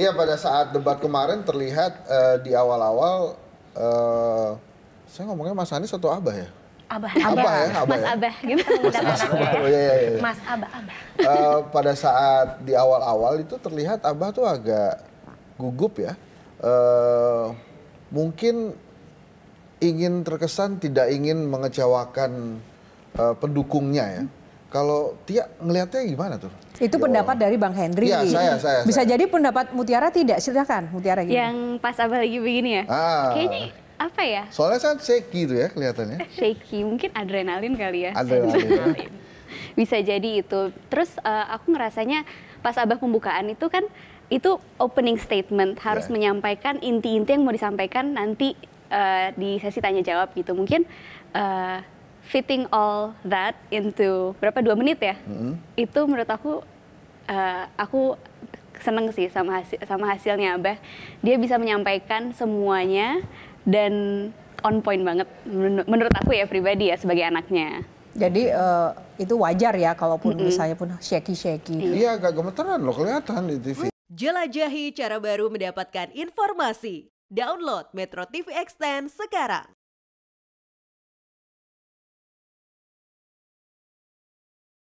Iya pada saat debat kemarin terlihat uh, di awal-awal uh, saya ngomongnya Mas Anies atau Abah ya? Abah. Abah, ya, abah ya, abah Mas ya? Abah gimana? Gitu. Mas, mas, abah, Ya, ya, ya. mas Abah, Abah. Uh, pada saat di awal-awal itu terlihat Abah tuh agak gugup ya. Uh, mungkin ingin terkesan tidak ingin mengecewakan uh, pendukungnya ya. Hmm kalau Tia ngelihatnya gimana tuh? Itu ya pendapat dari Bang Henry. Iya, saya, saya. Bisa saya. jadi pendapat Mutiara tidak, silakan Mutiara gini. Yang pas abah lagi begini ya? Ah. Kayaknya apa ya? Soalnya saya shaky tuh ya kelihatannya. shaky, mungkin adrenalin kali ya. Adrenalin. Bisa jadi itu. Terus uh, aku ngerasanya pas abah pembukaan itu kan itu opening statement harus yeah. menyampaikan inti-inti yang mau disampaikan nanti uh, di sesi tanya jawab gitu. Mungkin uh, fitting all that into berapa dua menit ya hmm itu menurut aku uh, aku seneng sih sama hasil, sama hasilnya abah dia bisa menyampaikan semuanya dan on point banget menurut aku ya pribadi ya sebagai anaknya jadi uh, itu wajar ya kalaupun mm-hmm. misalnya pun shaky shaky iya. iya agak gemeteran loh kelihatan di TV jelajahi cara baru mendapatkan informasi download Metro TV Extend sekarang